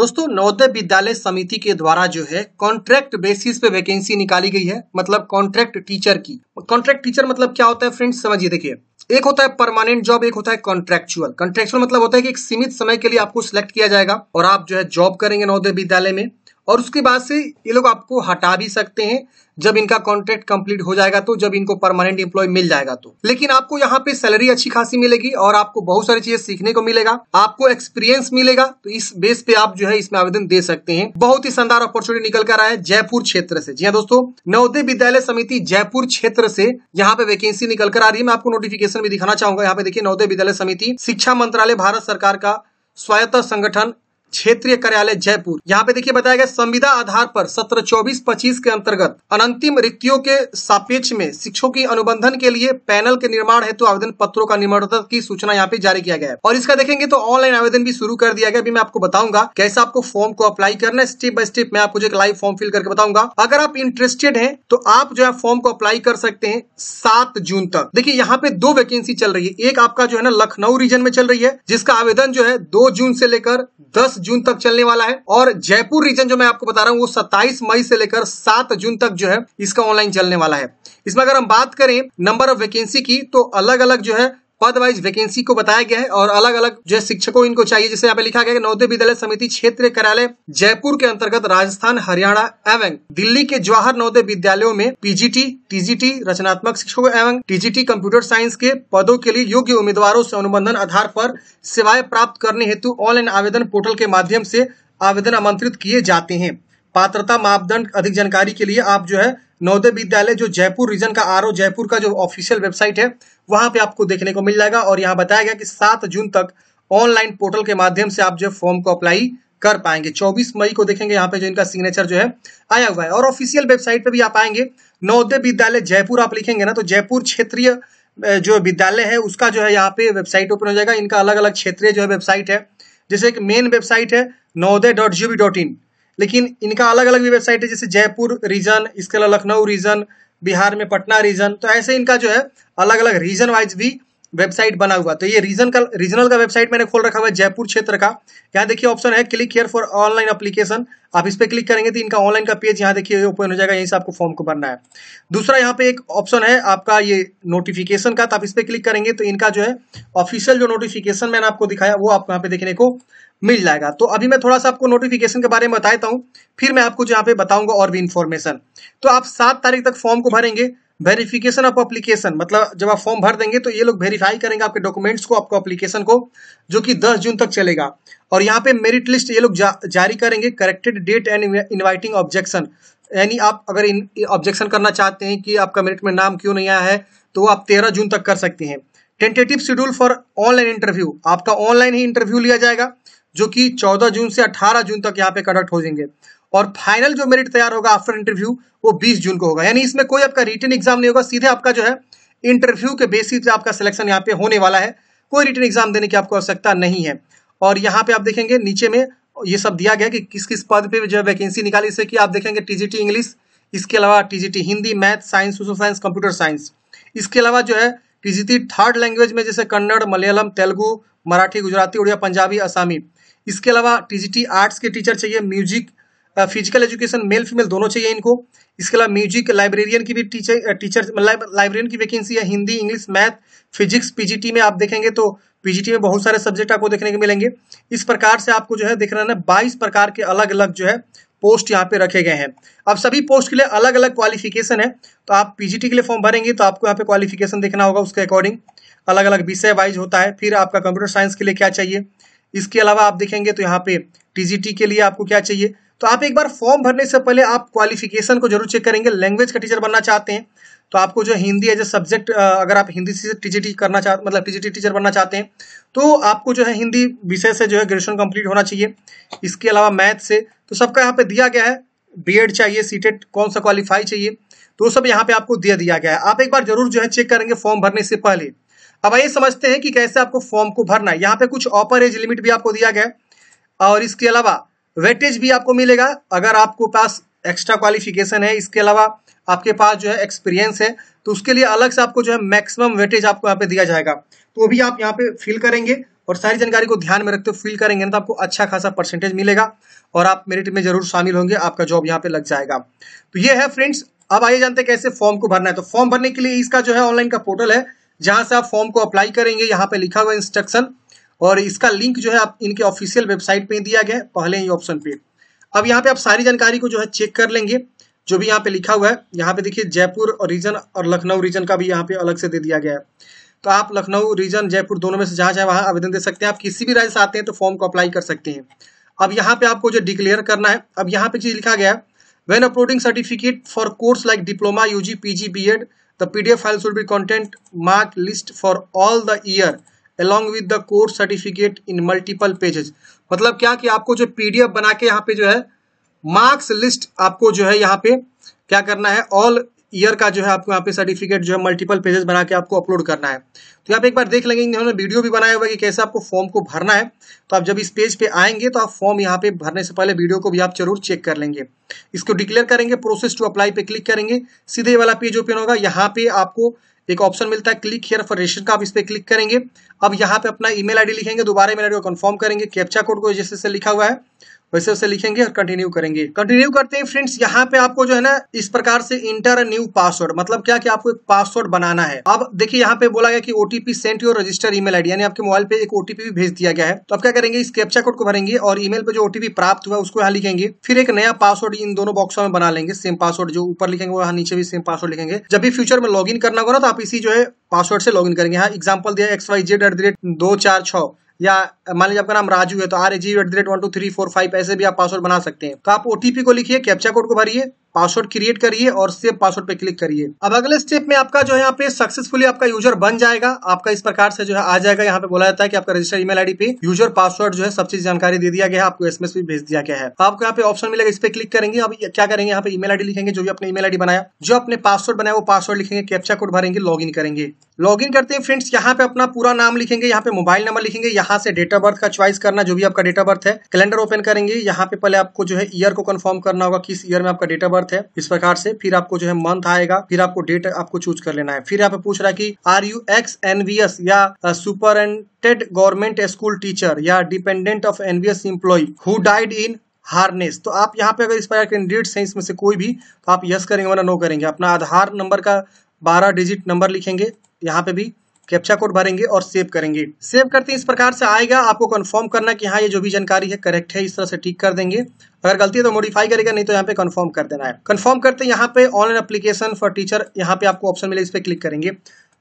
दोस्तों नवोदय विद्यालय समिति के द्वारा जो है कॉन्ट्रैक्ट बेसिस पे वैकेंसी निकाली गई है मतलब कॉन्ट्रैक्ट टीचर की कॉन्ट्रैक्ट टीचर मतलब क्या होता है फ्रेंड्स समझिए देखिए एक होता है परमानेंट जॉब एक होता है कॉन्ट्रेक्चुअल कॉन्ट्रेक्चुअल मतलब होता है कि एक सीमित समय के लिए आपको सिलेक्ट किया जाएगा और आप जो है जॉब करेंगे नवोदय विद्यालय में और उसके बाद से ये लोग आपको हटा भी सकते हैं जब इनका कॉन्ट्रैक्ट कंप्लीट हो जाएगा तो जब इनको परमानेंट एम्प्लॉय मिल जाएगा तो लेकिन आपको यहाँ पे सैलरी अच्छी खासी मिलेगी और आपको बहुत सारी चीजें सीखने को मिलेगा आपको एक्सपीरियंस मिलेगा तो इस बेस पे आप जो है इसमें आवेदन दे सकते हैं बहुत ही शानदार अपॉर्चुनिटी निकल कर आया है जयपुर क्षेत्र से जी हाँ दोस्तों नवोदय विद्यालय समिति जयपुर क्षेत्र से यहाँ पे वैकेंसी निकल कर आ रही है मैं आपको नोटिफिकेशन भी दिखाना चाहूंगा यहाँ पे देखिए नवोदय विद्यालय समिति शिक्षा मंत्रालय भारत सरकार का स्वायत्त संगठन क्षेत्रीय कार्यालय जयपुर यहाँ पे देखिए बताया गया संविदा आधार पर सत्र चौबीस पच्चीस के अंतर्गत अनंतिम रिक्तियों के सापेक्ष में शिक्षकों की अनुबंधन के लिए पैनल के निर्माण हेतु तो आवेदन पत्रों का निर्माण की सूचना यहाँ पे जारी किया गया है और इसका देखेंगे तो ऑनलाइन आवेदन भी शुरू कर दिया गया अभी मैं आपको बताऊंगा कैसे आपको फॉर्म को अप्लाई करना है स्टेप बाय स्टेप मैं आपको एक लाइव फॉर्म फिल करके बताऊंगा अगर आप इंटरेस्टेड है तो आप जो है फॉर्म को अप्लाई कर सकते हैं सात जून तक देखिए यहाँ पे दो वैकेंसी चल रही है एक आपका जो है ना लखनऊ रीजन में चल रही है जिसका आवेदन जो है दो जून से लेकर दस जून तक चलने वाला है और जयपुर रीजन जो मैं आपको बता रहा हूँ वो सत्ताईस मई से लेकर सात जून तक जो है इसका ऑनलाइन चलने वाला है इसमें अगर हम बात करें नंबर ऑफ वैकेंसी की तो अलग अलग जो है पद वाइज वैकेंसी को बताया गया है और अलग अलग जो है शिक्षकों इनको चाहिए जैसे यहाँ पे लिखा गया नवोदय विद्यालय समिति क्षेत्र कार्यालय जयपुर के अंतर्गत राजस्थान हरियाणा एवं दिल्ली के जवाहर नवोदय विद्यालयों में पीजीटी टीजीटी रचनात्मक शिक्षकों एवं टीजीटी कंप्यूटर साइंस के पदों के लिए योग्य उम्मीदवारों से अनुबंधन आधार पर सेवाएं प्राप्त करने हेतु ऑनलाइन आवेदन पोर्टल के माध्यम से आवेदन आमंत्रित किए जाते हैं पात्रता मापदंड अधिक जानकारी के लिए आप जो है नवोदय विद्यालय जो जयपुर रीजन का आर जयपुर का जो ऑफिशियल वेबसाइट है वहां पे आपको देखने को मिल जाएगा और यहाँ बताया गया कि सात जून तक ऑनलाइन पोर्टल के माध्यम से आप जो फॉर्म को अप्लाई कर पाएंगे 24 मई को देखेंगे यहाँ पे जो इनका सिग्नेचर जो है आया हुआ है और ऑफिशियल वेबसाइट पे भी आप आएंगे नवोदय विद्यालय जयपुर आप लिखेंगे ना तो जयपुर क्षेत्रीय जो विद्यालय है उसका जो है यहाँ पे वेबसाइट ओपन हो जाएगा इनका अलग अलग क्षेत्रीय जो है वेबसाइट है जैसे एक मेन वेबसाइट है नवोदय डॉट डॉट इन लेकिन इनका अलग अलग भी वेबसाइट है जैसे जयपुर रीजन इसके अलावा लखनऊ रीजन बिहार में पटना रीजन तो ऐसे इनका जो है अलग अलग रीजन वाइज भी वेबसाइट बना हुआ तो ये रीजन का रीजनल का वेबसाइट मैंने खोल रखा हुआ है जयपुर क्षेत्र का यहाँ देखिए ऑप्शन है click here for online application आप इस पर क्लिक करेंगे तो इनका ऑनलाइन का पेज यहाँ देखिए ओपन हो जाएगा यहीं से आपको फॉर्म को भरना है दूसरा यहाँ पे एक ऑप्शन है आपका ये नोटिफिकेशन का तो आप इस पर क्लिक करेंगे तो इनका जो है ऑफिशियल जो नोटिफिकेशन मैंने आपको दिखाया वो आपको यहाँ पे देखने को मिल जाएगा तो अभी मैं थोड़ा सा आपको नोटिफिकेशन के बारे में बताता हूँ फिर मैं आपको यहाँ पे बताऊंगा और भी इन्फॉर्मेशन तो आप सात तारीख तक फॉर्म को भरेंगे वेरिफिकेशन ऑफ अप्लीकेशन मतलब जब आप फॉर्म भर देंगे तो ये लोग वेरीफाई करेंगे आपके डॉक्यूमेंट्स को आपको अप्लीकेशन को जो कि 10 जून तक चलेगा और यहाँ पे मेरिट लिस्ट ये लोग जा, जारी करेंगे corrected date and inviting objection यानी आप अगर ऑब्जेक्शन करना चाहते हैं कि आपका मेरिट में नाम क्यों नहीं आया है तो आप तेरह जून तक कर सकते हैं tentative schedule for online interview आपका ऑनलाइन ही इंटरव्यू लिया जाएगा जो कि चौदह जून से अठारह जून तक यहाँ पे कंडक्ट हो जाएंगे और फाइनल जो मेरिट तैयार होगा आफ्टर इंटरव्यू वो 20 जून को होगा यानी इसमें कोई आपका रिटर्न एग्जाम नहीं होगा सीधे आपका जो है इंटरव्यू के बेसिस पे आपका सिलेक्शन यहाँ पे होने वाला है कोई रिटर्न एग्जाम देने की आपको आवश्यकता नहीं है और यहाँ पे आप देखेंगे नीचे में ये सब दिया गया कि किस किस पद पर जो है वैकेंसी निकाली इससे कि आप देखेंगे टी इंग्लिश इसके अलावा T Hindi math science social science computer science इसके अलावा जो है टी थर्ड लैंग्वेज में जैसे कन्नड़ मलयालम तेलुगु मराठी गुजराती उड़िया पंजाबी असामी इसके अलावा टी आर्ट्स के टीचर चाहिए music physical education male female दोनों चाहिए इनको इसके अलावा म्यूजिक लाइब्रेरियन की भी टीचर टीचर लाइब्रेरियन की वैकेंसी है Hindi English math physics PGT में आप देखेंगे तो पीजीटी में बहुत सारे सब्जेक्ट आपको देखने को मिलेंगे इस प्रकार से आपको जो है देख रहे है ना बाईस प्रकार के अलग अलग जो है पोस्ट यहाँ पे रखे गए हैं अब सभी पोस्ट के लिए अलग अलग क्वालिफिकेशन है तो आप पीजीटी के लिए फॉर्म भरेंगे तो आपको यहाँ पे क्वालिफिकेशन देखना होगा उसके अकॉर्डिंग अलग अलग विषय वाइज होता है फिर आपका कंप्यूटर साइंस के लिए क्या चाहिए इसके अलावा आप देखेंगे तो यहाँ पे टीजीटी के लिए आपको क्या चाहिए तो आप एक बार फॉर्म भरने से पहले आप क्वालिफिकेशन को जरूर चेक करेंगे लैंग्वेज का टीचर बनना चाहते हैं तो आपको जो हिंदी एज ए सब्जेक्ट अगर आप हिंदी से टीजीटी करना चाह मतलब टीजीटी टीचर बनना चाहते हैं तो आपको जो है हिंदी विषय से जो है ग्रेजुएशन कंप्लीट होना चाहिए इसके अलावा मैथ से तो सबका यहाँ पे दिया गया है बीएड चाहिए सीटेट कौन सा क्वालिफाई चाहिए तो सब यहाँ पे आपको दिया दिया गया है आप एक बार जरूर जो है चेक करेंगे फॉर्म भरने से पहले अब आइए समझते हैं कि कैसे आपको फॉर्म को भरना है यहाँ पे कुछ ऑपर एज लिमिट भी आपको दिया गया है और इसके अलावा वेटेज भी आपको मिलेगा अगर आपको पास एक्स्ट्रा क्वालिफिकेशन है इसके अलावा आपके पास जो है एक्सपीरियंस है तो उसके लिए अलग से आपको जो है मैक्सिमम वेटेज आपको यहाँ पे दिया जाएगा तो भी आप यहाँ पे फिल करेंगे और सारी जानकारी को ध्यान में रखते हुए फिल करेंगे ना तो आपको अच्छा खासा परसेंटेज मिलेगा और आप मेरिट में जरूर शामिल होंगे आपका जॉब यहाँ पे लग जाएगा तो ये है फ्रेंड्स अब आइए जानते हैं कैसे फॉर्म को भरना है तो फॉर्म भरने के लिए इसका जो है ऑनलाइन का पोर्टल है जहां से आप फॉर्म को अप्लाई करेंगे यहाँ पे लिखा हुआ इंस्ट्रक्शन और इसका लिंक जो है आप इनके ऑफिशियल वेबसाइट पे दिया गया है पहले ही ऑप्शन पे अब यहाँ पे आप सारी जानकारी को जो है चेक कर लेंगे जो भी यहाँ पे लिखा हुआ है यहाँ पे देखिए जयपुर और रीजन और लखनऊ रीजन का भी यहाँ पे अलग से दे दिया गया है तो आप लखनऊ रीजन जयपुर दोनों में से जहाँ चाहे वहाँ आवेदन दे सकते हैं आप किसी भी राज्य से आते हैं तो फॉर्म को अप्लाई कर सकते हैं अब यहाँ पे आपको जो डिक्लेयर करना है अब यहाँ पे चीज लिखा गया है like diploma U G P G B Ed the P D F file should be content mark list for all the year along with the course certificate in multiple pages मतलब क्या कि आपको जो पी डी एफ बना के यहाँ पे जो है मार्क्स लिस्ट आपको जो है यहाँ पे क्या करना है ऑल ईयर का जो है आपको यहाँ पे सर्टिफिकेट जो है मल्टीपल पेजेस बना के आपको अपलोड करना है तो यहाँ पे एक बार देख लेंगे इन्होंने वीडियो भी बनाया हुआ कि कैसे आपको फॉर्म को भरना है तो आप जब इस पेज पे आएंगे तो आप फॉर्म यहाँ पे भरने से पहले वीडियो को भी आप जरूर चेक कर लेंगे इसको डिक्लेयर करेंगे प्रोसेस टू अप्लाई पे क्लिक करेंगे सीधे वाला पेज ओपन होगा यहाँ पे आपको एक ऑप्शन मिलता है क्लिक हेयर फॉर रेशन का आप इस पर क्लिक करेंगे अब यहाँ पे अपना ईमेल आईडी लिखेंगे दोबारा ईमेल आईडी को कंफर्म करेंगे कैप्चा कोड को जैसे लिखा हुआ है वैसे उसे लिखेंगे और कंटिन्यू करेंगे कंटिन्यू करते हैं फ्रेंड्स यहाँ पे आपको जो है ना इस प्रकार से इंटर न्यू पासवर्ड मतलब क्या कि आपको एक पासवर्ड बनाना है अब देखिए यहाँ पे बोला गया कि OTP sent your register email ID यानी आपके मोबाइल पे एक ओटीपी भी भेज दिया गया है तो आप क्या करेंगे इस कैप्चा कोड को भरेंगे और ईमेल पे जो ओटीपी प्राप्त हुआ उसको यहाँ लिखेंगे फिर एक नया पासवर्ड इन दोनों बॉक्सों में बना लेंगे सेम पासवर्ड जो ऊपर लिखेंगे वहाँ नीचे भी सेम पासवर्ड लिखेंगे जब भी फ्यूचर में लॉग करना होगा ना तो आप इसी जो है पासवर्ड से लॉग करेंगे यहाँ एग्जाम्पल दिया X Y Z at the rate दो चार छः या मान लीजिए आपका नाम राजू है तो R A G at the rate one two three four five ऐसे भी आप पासवर्ड बना सकते हैं तो आप ओटीपी को लिखिए कैप्चा कोड को भरिए पासवर्ड क्रिएट करिए और सेव पासवर्ड पे क्लिक करिए अब अगले स्टेप में आपका जो है यहाँ पे सक्सेसफुली आपका यूजर बन जाएगा आपका इस प्रकार से जो है आ जाएगा यहाँ पे बोला जाता है कि आपका रजिस्टर ईमेल आईडी पे यूजर पासवर्ड जो है सब चीज जानकारी दे दिया गया है आपको एसएमएस भी भेज दिया गया है तो आपको यहाँ पे ऑप्शन मिलेगा इस पे क्लिक करेंगे अब क्या करेंगे यहाँ पे ईमेल आईडी लिखेंगे जो भी अपने ईमेल आईडी बनाया जो अपने पासवर्ड बनाया वो पासवर्ड लिखेंगे कैप्चा कोड भरेंगे लॉग करेंगे लॉगिन करते हैं फ्रेंड्स यहाँ पे अपना पूरा नाम लिखेंगे यहाँ पे मोबाइल नंबर लिखेंगे यहाँ से डेट ऑफ बर्थ का चॉइस करना जो भी आपका डेट ऑफ बर्थ है कैलेंडर ओपन करेंगे यहाँ पे पहले आपको जो है ईयर को कंफर्म करना होगा किस ईयर में आपका डेट ऑफ बर्थ है इस प्रकार से फिर आपको जो है मंथ आएगा फिर आपको डेट आपको चूज कर लेना है फिर यहाँ पे पूछ रहा है की आर यू एक्स एनवीएस या सुपर गवर्नमेंट स्कूल टीचर या dependent of NVS employee who died in harness तो आप यहाँ पे अगर इस प्रकार कैंडिडेट्स हैं इसमें से कोई भी तो आप यस करेंगे वरना नो करेंगे अपना आधार नंबर का बारह डिजिट नंबर लिखेंगे यहाँ पे भी कैप्चा कोड भरेंगे और सेव करेंगे सेव करते हैं इस प्रकार से आएगा आपको कंफर्म करना कि हाँ ये जो भी जानकारी है करेक्ट है इस तरह से ठीक कर देंगे अगर गलती है तो मॉडिफाई करेगा नहीं तो यहाँ पे कंफर्म कर देना है कंफर्म करते हैं यहाँ पे ऑनलाइन एप्लीकेशन फॉर टीचर यहाँ पे आपको ऑप्शन मिले इस पर क्लिक करेंगे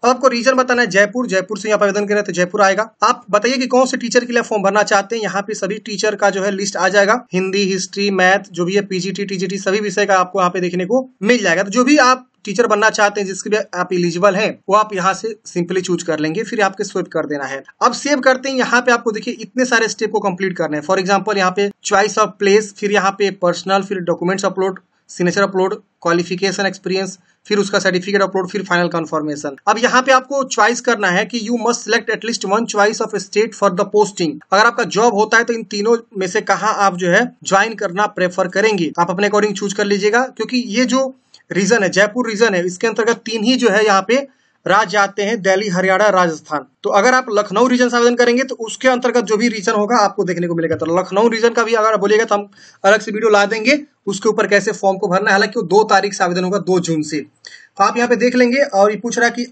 अब आपको रीजन बताना है जयपुर जयपुर से यहाँ पर आवेदन करें तो जयपुर आएगा आप बताइए कि कौन से टीचर के लिए फॉर्म भरना चाहते हैं यहाँ पे सभी टीचर का जो है लिस्ट आ जाएगा हिंदी हिस्ट्री मैथ जो भी है पीजीटी टीजीटी सभी विषय का आपको यहाँ पे देखने को मिल जाएगा तो जो भी आप टीचर बनना चाहते हैं जिसके लिए आप इलिजिबल हैं वो आप यहाँ से सिंपली चूज कर लेंगे फिर आपके स्वेप कर देना है अब सेव करते हैं यहाँ पे आपको देखिए इतने सारे स्टेप को कंप्लीट करने हैं फॉर एग्जाम्पल यहाँ पे चॉइस ऑफ प्लेस फिर यहाँ पे पर्सनल फिर documents upload signature upload qualification experience फिर उसका सर्टिफिकेट अपलोड फिर फाइनल कन्फर्मेशन अब यहाँ पे आपको चॉइस करना है कि you must select at least one choice of state for the posting अगर आपका जॉब होता है तो इन तीनों में से कहा आप जो है ज्वाइन करना प्रेफर करेंगे आप अपने अकॉर्डिंग चूज कर लीजिएगा क्योंकि ये जो रीजन है जयपुर रीजन है इसके अंतर्गत तीन ही जो है यहाँ पे राज्य आते हैं दिल्ली हरियाणा राजस्थान तो अगर आप लखनऊ रीजन से आवेदन करेंगे तो उसके अंतर्गत जो भी रीजन होगा आपको देखने को मिलेगा तो लखनऊ रीजन का भी अगर बोलिएगा तो हम अलग से वीडियो ला देंगे उसके ऊपर कैसे फॉर्म को भरना है हालांकि वो दो तारीख से आवेदन होगा दो जून से तो आप यहाँ पे देख लेंगे और ये पूछ रहा है कि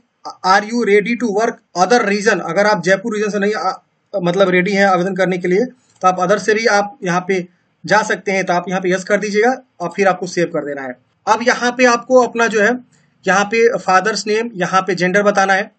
are you ready to work other region अगर आप जयपुर रीजन से नहीं आ, मतलब रेडी है आवेदन करने के लिए तो आप अदर से भी आप यहाँ पे जा सकते हैं तो आप यहाँ पे यस कर दीजिएगा और फिर आपको सेव कर देना है अब यहाँ पे आपको अपना जो है यहाँ पे फादर्स नेम यहाँ पे जेंडर बताना है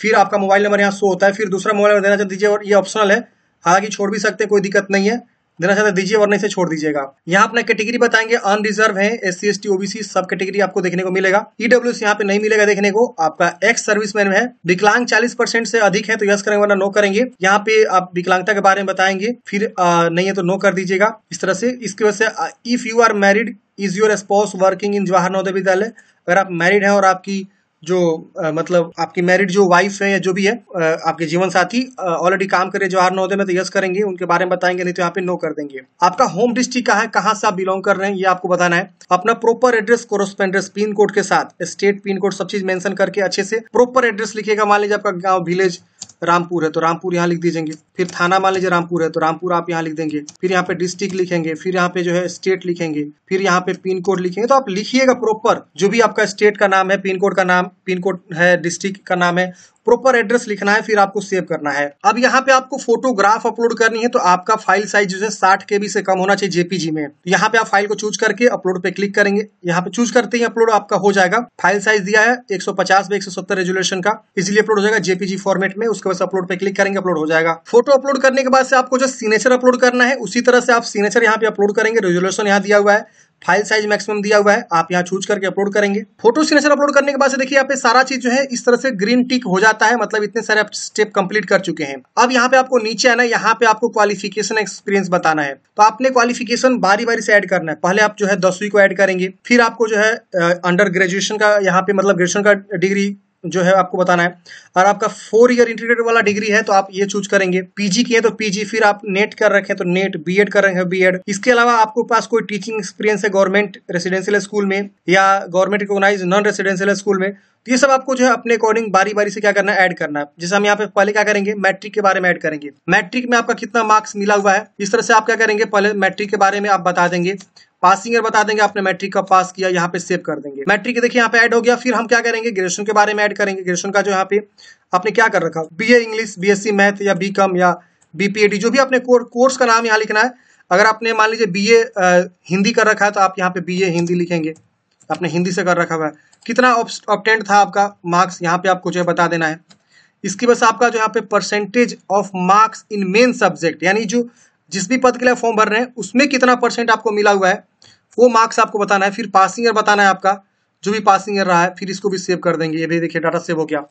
फिर आपका मोबाइल नंबर यहाँ शो होता है फिर दूसरा मोबाइल नंबर देना दीजिए और ये ऑप्शनल है हालांकि छोड़ भी सकते हैं कोई दिक्कत नहीं है देना चाहते दीजिए वरना इसे छोड़ दीजिएगा यहाँ अपना कैटेगरी बताएंगे अनरिजर्व है S C S T OBC सब कैटेगरी आपको देखने को मिलेगा ईडब्ल्यू e यहाँ पे नहीं मिलेगा देखने को आपका एक्स सर्विसमैन है विकलांग चालीस परसेंट से अधिक है तो यस करेंगे वरना नो करेंगे यहाँ पे आप विकलांगता के बारे में बताएंगे फिर आ, नहीं है तो नो कर दीजिएगा इस तरह से इसकी वजह से if you are married is your spouse working in Jawahar Navodaya Vidyalaya अगर आप मैरिड है और आपकी जो आ, मतलब आपकी मैरिड जो वाइफ है या जो भी है आ, आपके जीवन साथी ऑलरेडी काम करे जवाहर नवोदय में तो यस करेंगे उनके बारे में बताएंगे नहीं तो यहाँ पे नो कर देंगे आपका होम डिस्ट्रिक्ट कहाँ है कहाँ से आप बिलोंग कर रहे हैं ये आपको बताना है अपना proper address correspondence pin code के साथ स्टेट पिन कोड सब चीज मेंशन करके अच्छे से प्रॉपर एड्रेस लिखेगा मान लीजिए आपका गाँव विलेज रामपुर है तो रामपुर यहाँ लिख दीजिएंगे फिर थाना मान लीजिए रामपुर है तो रामपुर आप यहाँ लिख देंगे फिर यहाँ पे डिस्ट्रिक्ट लिखेंगे फिर यहाँ पे जो है स्टेट लिखेंगे फिर यहाँ पे पिन कोड लिखेंगे तो आप लिखिएगा प्रॉपर जो भी आपका स्टेट का नाम है पिन कोड का नाम पिन कोड है डिस्ट्रिक्ट का नाम है प्रॉपर एड्रेस लिखना है फिर आपको सेव करना है अब यहाँ पे आपको फोटोग्राफ अपलोड करनी है तो आपका फाइल साइज जो है साठ के से कम होना चाहिए जेपीजी में यहाँ पे आप फाइल को चूज करके अपलोड पे क्लिक करेंगे यहाँ पे चूज करते ही अपलोड आपका हो जाएगा फाइल साइज दिया है 150 बाई 170 रेजुलेशन का इजीली अपलोड हो जाएगा जेपीजी फॉर्मेट में उसके बाद अपलोड पे क्लिक करेंगे अपलोड हो जाएगा फोटो अपलोड करने के बाद से आपको जो सिग्नेचर अपलोड करना है उसी तरह से आप सिग्नेचर यहाँ पे अपलोड करेंगे रेजुलेशन यहाँ दिया हुआ है फाइल साइज मैक्सिमम दिया हुआ है आप यहाँ चूज करके अपलोड करेंगे फोटो सिग्नेचर अपलोड करने के बाद से देखिए यहाँ पे सारा चीज जो है इस तरह से ग्रीन टिक हो जाता है मतलब इतने सारे आप स्टेप कंप्लीट कर चुके हैं अब यहाँ पे आपको नीचे आना है यहाँ पे आपको क्वालिफिकेशन एक्सपीरियंस बताना है तो आपने क्वालिफिकेशन बारी बारी से एड करना है पहले आप जो है दसवीं को एड करेंगे फिर आपको जो है अंडर ग्रेजुएशन का यहाँ पे मतलब ग्रेजुएशन का डिग्री जो है आपको बताना है और आपका फोर ईयर इंटीग्रेटेड वाला डिग्री है तो आप ये चूज करेंगे पीजी की है तो पीजी फिर आप नेट कर रखे हैं तो नेट बीएड कर रहे हैं बीएड इसके अलावा आपको पास कोई टीचिंग एक्सपीरियंस है गवर्नमेंट रेसिडेंशियल स्कूल में या government recognise non residential school में तो ये सब आपको जो है अपने अकॉर्डिंग बारी बारी से क्या करना है एड करना है जैसे हम यहाँ पे पहले क्या करेंगे मैट्रिक के बारे में एड करेंगे मैट्रिक में आपका कितना मार्क्स मिला हुआ है इस तरह से आप क्या करेंगे पहले मैट्रिक के बारे में आप बता देंगे पासिंग ईयर बता देंगे आपने मैट्रिक का पास किया यहाँ पे सेव कर देंगे मैट्रिक देखिए यहाँ पे ऐड हो गया फिर हम क्या करेंगे ग्रेजुएशन के बारे में ऐड करेंगे ग्रेजुएशन का जो यहाँ पे आपने क्या कर रखा B A English B S C math या बी कम या बी पी ए डी जो भी आपने कोर्स का नाम यहाँ लिखना है अगर आपने मान लीजिए बी ए हिंदी कर रखा है तो आप यहाँ पे बी ए हिंदी लिखेंगे आपने हिंदी से कर रखा हुआ है कितना ऑप्टेंट था आपका मार्क्स यहाँ पे आपको जो है बता देना है इसकी बस आपका जो यहाँ पे percentage of marks in main subject यानी जो जिस भी पद के लिए फॉर्म भर रहे हैं उसमें कितना परसेंट आपको मिला हुआ है वो मार्क्स आपको बताना है फिर पासिंग ईयर बताना है आपका जो भी पासिंग ईयर रहा है फिर इसको भी सेव कर देंगे ये भी देखिए डाटा सेव हो गया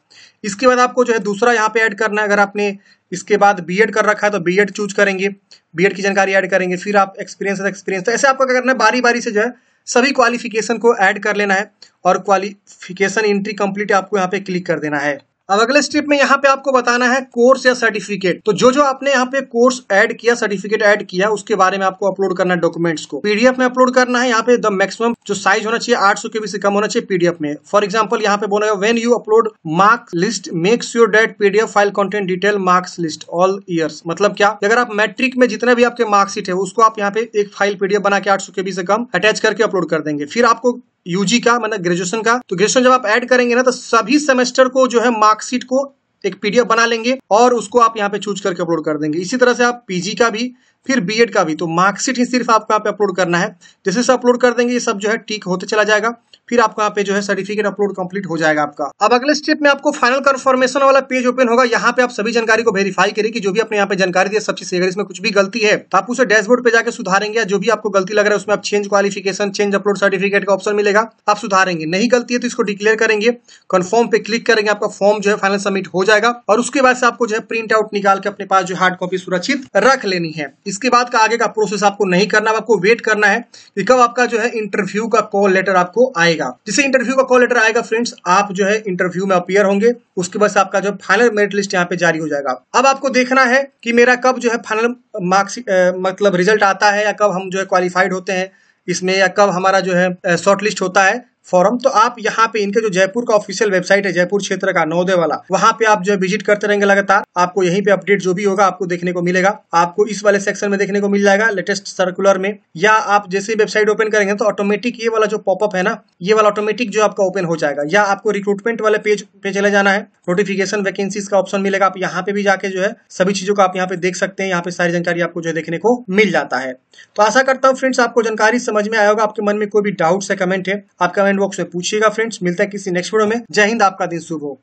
इसके बाद आपको जो है दूसरा यहाँ पे ऐड करना है अगर आपने इसके बाद बीएड कर रखा है तो बीएड चूज करेंगे बीएड की जानकारी ऐड करेंगे फिर आप एक्सपीरियंस एक्सपीरियंस तो ऐसे आपको क्या करना है बारी बारी से जो है सभी क्वालिफिकेशन को ऐड कर लेना है और क्वालिफिकेशन एंट्री कंप्लीट आपको यहाँ पे क्लिक कर देना है अब अगले स्टेप में यहाँ पे आपको बताना है कोर्स या सर्टिफिकेट तो जो जो आपने यहाँ पे कोर्स ऐड किया सर्टिफिकेट ऐड किया उसके बारे में आपको अपलोड करना है डॉक्यूमेंट्स को पीडीएफ में अपलोड करना है यहाँ पे द मैक्सिमम जो साइज होना चाहिए आठ सौ के बी से कम होना चाहिए पीडीएफ में फॉर एग्जाम्पल यहाँ पे बोला when you upload marks list makes your date PDF file content detail marks list all years मतलब क्या अगर आप मैट्रिक में जितना भी आपके मार्क्सिट है उसको आप यहाँ पे एक फाइल पीडीएफ बना के आठ सौ से कम अटैच करके अपलोड कर देंगे फिर आपको यूजी का मतलब ग्रेजुएशन का तो ग्रेजुएशन जब आप ऐड करेंगे ना तो सभी सेमेस्टर को जो है मार्कशीट को एक पीडीएफ बना लेंगे और उसको आप यहाँ पे चूज करके अपलोड कर देंगे इसी तरह से आप पीजी का भी फिर बीएड का भी तो मार्कशीट ही सिर्फ आपको यहाँ पे अपलोड करना है जैसे से अपलोड कर देंगे ये सब जो है टिक होते चला जाएगा फिर आपको यहाँ पे जो है सर्टिफिकेट अपलोड कंप्लीट हो जाएगा आपका अब अगले स्टेप में आपको फाइनल कन्फर्मेशन वाला पेज ओपन होगा यहाँ पे आप सभी जानकारी को वेरीफाई करें कि जो भी आपने यहाँ पे जानकारी दी सब चीज अगर इसमें कुछ भी गलती है तो आप उसे डैशबोर्ड पे जाकर सुधारेंगे जो भी आपको गलती लग रहा है उसमें आप change qualification change upload certificate का ऑप्शन मिलेगा आप सुधारेंगे नहीं गलती है तो इसको डिक्लेयर करेंगे कन्फर्म पे क्लिक करेंगे आपका फॉर्म जो है फाइनल सबमिट हो जाएगा और उसके बाद से आपको जो है प्रिंट आउट निकाल के अपने पास जो हार्ड कॉपी सुरक्षित रख लेनी है इसके बाद का आगे का प्रोसेस आपको नहीं करना आपको वेट करना है कि कब आपका जो है इंटरव्यू का कॉल लेटर आपको आएगा जिसे इंटरव्यू का कॉल लेटर आएगा फ्रेंड्स आप जो है इंटरव्यू में अपियर होंगे उसके बाद आपका जो फाइनल मेरिट लिस्ट यहाँ पे जारी हो जाएगा अब आपको देखना है कि मेरा कब जो है फाइनल मार्क्स मतलब रिजल्ट आता है या कब हम जो है क्वालिफाइड होते हैं इसमें या कब हमारा जो है शॉर्ट लिस्ट होता है फॉरम तो आप यहाँ पे इनके जो जयपुर का ऑफिशियल वेबसाइट है जयपुर क्षेत्र का नवोदय वाला वहाँ पे आप जो है विजिट करते रहेंगे लगातार आपको यहीं पे अपडेट जो भी होगा आपको देखने को मिलेगा आपको इस वाले सेक्शन में देखने को मिल जाएगा लेटेस्ट सर्कुलर में या आप जैसे वेबसाइट ओपन करेंगे तो ऑटोमेटिक ये वाला जो पॉपअप है ना ये वाला ऑटोमेटिक जो आपका ओपन हो जाएगा या आपको रिक्रूटमेंट वाले पेज पे चले जाना है नोटिफिकेशन वैकेंसीज का ऑप्शन मिलेगा आप यहाँ पे भी जाके जो है सभी चीजों को आप यहाँ पे देख सकते हैं यहाँ पे सारी जानकारी आपको जो है देखने को मिल जाता है तो आशा करता हूँ फ्रेंड्स आपको जानकारी समझ में आया होगा आपके मन में कोई भी डाउट है कमेंट है आप कमेंट कमेंट बॉक्स में पूछिएगा फ्रेंड्स मिलता है किसी नेक्स्ट वीडियो में जय हिंद आपका दिन शुभ हो